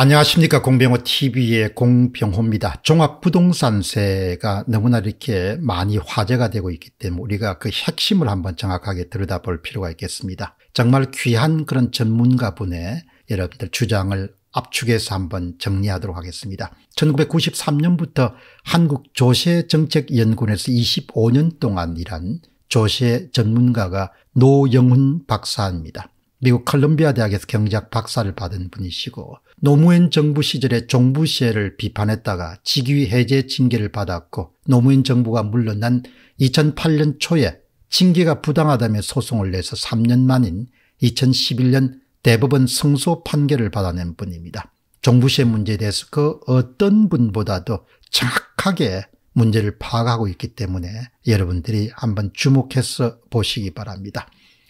안녕하십니까 공병호TV의 공병호입니다. 종합부동산세가 너무나 이렇게 많이 화제가 되고 있기 때문에 우리가 그 핵심을 한번 정확하게 들여다볼 필요가 있겠습니다. 정말 귀한 그런 전문가분의 여러분들 주장을 압축해서 한번 정리하도록 하겠습니다. 1993년부터 한국조세정책연구원에서 25년 동안 일한 조세 전문가가 노영훈 박사입니다. 미국 컬럼비아 대학에서 경제학 박사를 받은 분이시고 노무현 정부 시절에 종부세를 비판했다가 직위 해제 징계를 받았고 노무현 정부가 물러난 2008년 초에 징계가 부당하다며 소송을 내서 3년 만인 2011년 대법원 승소 판결을 받아낸 분입니다. 종부세 문제에 대해서 그 어떤 분보다도 정확하게 문제를 파악하고 있기 때문에 여러분들이 한번 주목해서 보시기 바랍니다.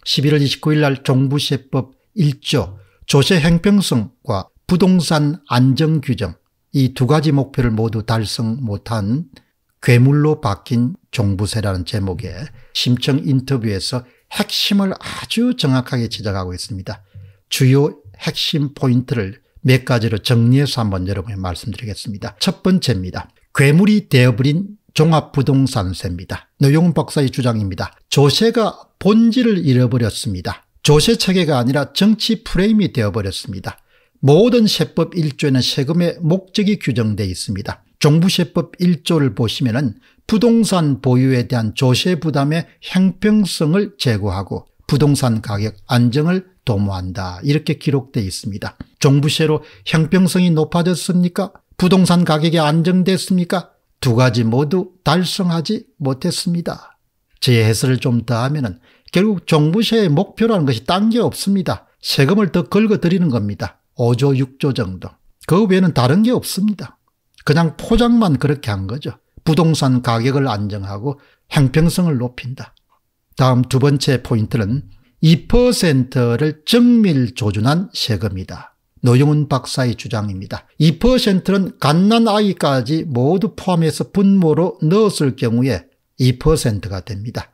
11월 29일 날 종부세법 1조 조세 행평성과 부동산 안정 규정 이 두 가지 목표를 모두 달성 못한 괴물로 바뀐 종부세라는 제목의 심층 인터뷰에서 핵심을 아주 정확하게 지적하고 있습니다. 주요 핵심 포인트를 몇 가지로 정리해서 한번 여러분께 말씀드리겠습니다. 첫 번째입니다. 괴물이 되어버린 종합부동산세입니다. 노용훈 박사의 주장입니다. 조세가 본질을 잃어버렸습니다. 조세 체계가 아니라 정치 프레임이 되어버렸습니다. 모든 세법 1조에는 세금의 목적이 규정되어 있습니다. 종부세법 1조를 보시면 부동산 보유에 대한 조세 부담의 형평성을 제고하고 부동산 가격 안정을 도모한다 이렇게 기록되어 있습니다. 종부세로 형평성이 높아졌습니까? 부동산 가격이 안정됐습니까? 두 가지 모두 달성하지 못했습니다. 제 해설을 좀 더하면은 결국 정부세의 목표라는 것이 딴 게 없습니다. 세금을 더 긁어들이는 겁니다. 5조 6조 정도. 그 외에는 다른 게 없습니다. 그냥 포장만 그렇게 한 거죠. 부동산 가격을 안정하고 형평성을 높인다. 다음 두 번째 포인트는 2%를 정밀 조준한 세금이다. 노영훈 박사의 주장입니다. 2%는 갓난 아이까지 모두 포함해서 분모로 넣었을 경우에 2%가 됩니다.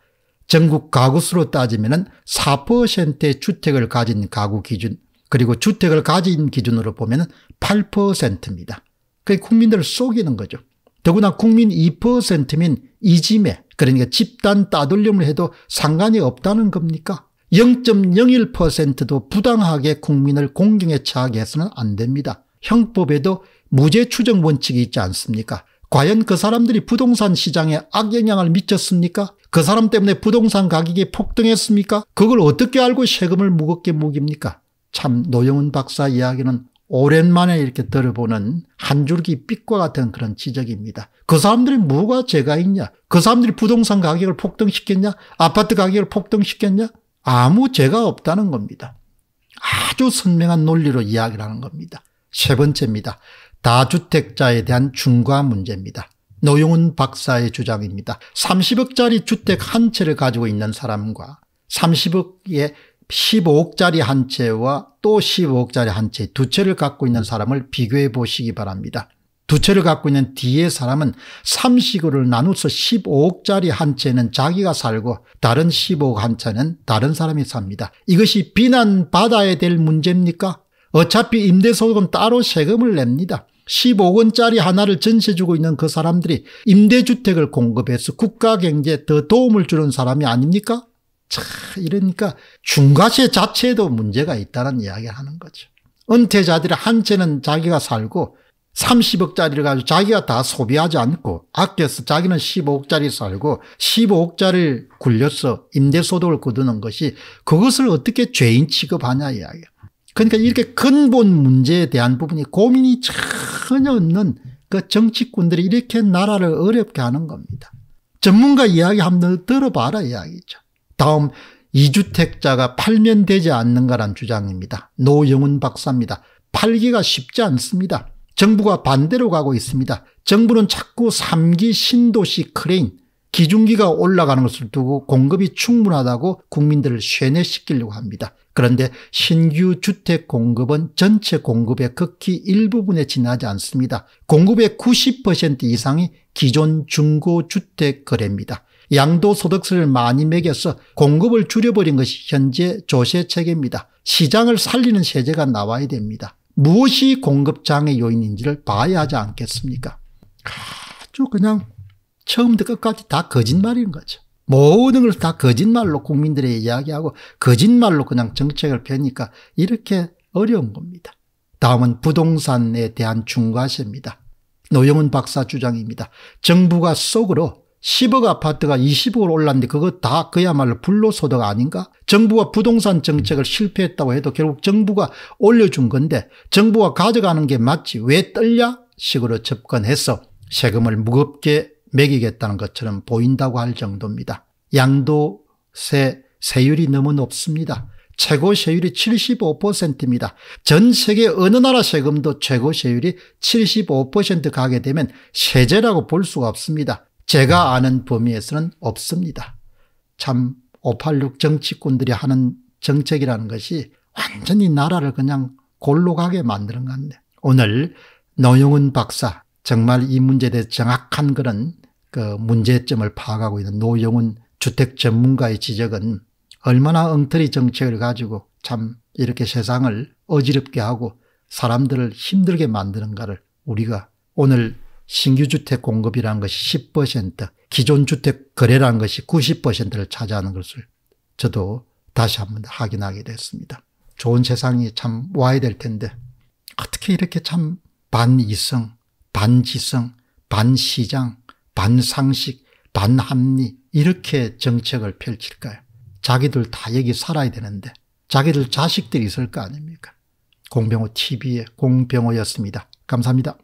전국 가구수로 따지면 4%의 주택을 가진 가구 기준 그리고 주택을 가진 기준으로 보면 8%입니다. 그게 국민들을 속이는 거죠. 더구나 국민 2%면 이지매 그러니까 집단 따돌림을 해도 상관이 없다는 겁니까? 0.01%도 부당하게 국민을 공경에 처하게 해서는 안 됩니다. 형법에도 무죄 추정 원칙이 있지 않습니까? 과연 그 사람들이 부동산 시장에 악영향을 미쳤습니까? 그 사람 때문에 부동산 가격이 폭등했습니까? 그걸 어떻게 알고 세금을 무겁게 무깁니까? 참 노영훈 박사 이야기는 오랜만에 이렇게 들어보는 한 줄기 빛과 같은 그런 지적입니다. 그 사람들이 뭐가 죄가 있냐? 그 사람들이 부동산 가격을 폭등시켰냐? 아파트 가격을 폭등시켰냐? 아무 죄가 없다는 겁니다. 아주 선명한 논리로 이야기를 하는 겁니다. 세 번째입니다. 다주택자에 대한 중과 문제입니다. 노용훈 박사의 주장입니다. 30억짜리 주택 한 채를 가지고 있는 사람과 30억에 15억짜리 한 채와 또 15억짜리 한 채 두 채를 갖고 있는 사람을 비교해 보시기 바랍니다. 두 채를 갖고 있는 뒤에 사람은 30억을 나눠서 15억짜리 한 채는 자기가 살고 다른 15억 한 채는 다른 사람이 삽니다. 이것이 비난받아야 될 문제입니까? 어차피 임대소득은 따로 세금을 냅니다. 15원짜리 하나를 전세주고 있는 그 사람들이 임대주택을 공급해서 국가 경제에 더 도움을 주는 사람이 아닙니까? 차, 이러니까 중과세 자체에도 문제가 있다는 이야기를 하는 거죠. 은퇴자들이 한 채는 자기가 살고 30억짜리를 가지고 자기가 다 소비하지 않고 아껴서 자기는 15억짜리 살고 15억짜리를 굴려서 임대소득을 거두는 것이 그것을 어떻게 죄인 취급하냐 이야기야. 그러니까 이렇게 근본 문제에 대한 부분이 고민이 참 전혀 없는 그 정치꾼들이 이렇게 나라를 어렵게 하는 겁니다. 전문가 이야기 한번 들어봐라 이야기죠. 다음 이주택자가 팔면 되지 않는 가란 주장입니다. 노영훈 박사입니다. 팔기가 쉽지 않습니다. 정부가 반대로 가고 있습니다. 정부는 자꾸 3기 신도시 크레인 기준기가 올라가는 것을 두고 공급이 충분하다고 국민들을 쇠뇌시키려고 합니다. 그런데 신규 주택 공급은 전체 공급의 극히 일부분에 지나지 않습니다. 공급의 90% 이상이 기존 중고주택 거래입니다. 양도소득세를 많이 매겨서 공급을 줄여버린 것이 현재 조세체계입니다. 시장을 살리는 세제가 나와야 됩니다. 무엇이 공급장애 요인인지를 봐야 하지 않겠습니까? 아주 그냥 처음부터 끝까지 다 거짓말인 거죠. 모든 것을 다 거짓말로 국민들에 게 이야기하고 거짓말로 그냥 정책을 펴니까 이렇게 어려운 겁니다. 다음은 부동산에 대한 중과세입니다. 노영은 박사 주장입니다. 정부가 속으로 10억 아파트가 20억으로 올랐는데 그거 다 그야말로 불로소득 아닌가? 정부가 부동산 정책을 실패했다고 해도 결국 정부가 올려준 건데 정부가 가져가는 게 맞지 왜 떨냐? 식으로 접근해서 세금을 무겁게 매기겠다는 것처럼 보인다고 할 정도입니다. 양도세 세율이 너무 높습니다. 최고 세율이 75%입니다. 전 세계 어느 나라 세금도 최고 세율이 75% 가게 되면 세제라고 볼 수가 없습니다. 제가 아는 범위에서는 없습니다. 참 586 정치꾼들이 하는 정책이라는 것이 완전히 나라를 그냥 골로 가게 만드는 것 건데 오늘 노영은 박사 정말 이 문제에 대해 정확한 그런 그 문제점을 파악하고 있는 노영훈 주택 전문가의 지적은 얼마나 엉터리 정책을 가지고 참 이렇게 세상을 어지럽게 하고 사람들을 힘들게 만드는가를 우리가 오늘 신규 주택 공급이라는 것이 10% 기존 주택 거래라는 것이 90%를 차지하는 것을 저도 다시 한번 확인하게 됐습니다. 좋은 세상이 참 와야 될 텐데 어떻게 이렇게 참 반이성, 반지성, 반시장 반상식, 반합리 이렇게 정책을 펼칠까요? 자기들 다 여기 살아야 되는데 자기들 자식들이 있을 거 아닙니까? 공병호 TV의 공병호였습니다. 감사합니다.